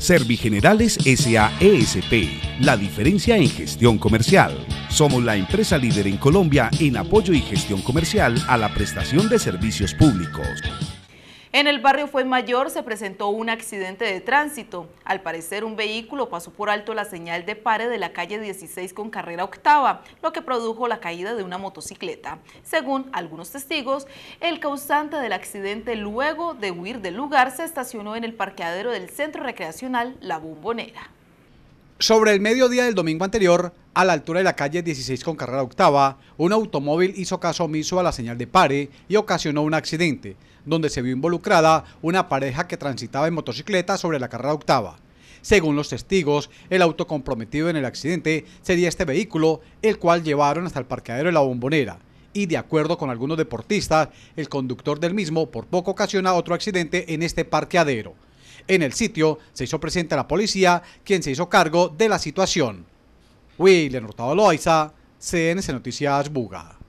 Servigenerales SAESP, la diferencia en gestión comercial. Somos la empresa líder en Colombia en apoyo y gestión comercial a la prestación de servicios públicos. En el barrio mayor se presentó un accidente de tránsito. Al parecer, un vehículo pasó por alto la señal de pare de la calle 16 con carrera octava, lo que produjo la caída de una motocicleta. Según algunos testigos, el causante del accidente luego de huir del lugar se estacionó en el parqueadero del Centro Recreacional La Bombonera. Sobre el mediodía del domingo anterior, a la altura de la calle 16 con carrera octava, un automóvil hizo caso omiso a la señal de pare y ocasionó un accidente, donde se vio involucrada una pareja que transitaba en motocicleta sobre la carrera octava. Según los testigos, el auto comprometido en el accidente sería este vehículo, el cual llevaron hasta el parqueadero de la bombonera. Y de acuerdo con algunos deportistas, el conductor del mismo por poco ocasiona otro accidente en este parqueadero. En el sitio se hizo presente a la policía, quien se hizo cargo de la situación. William Hurtado Loaiza, CNC Noticias Buga.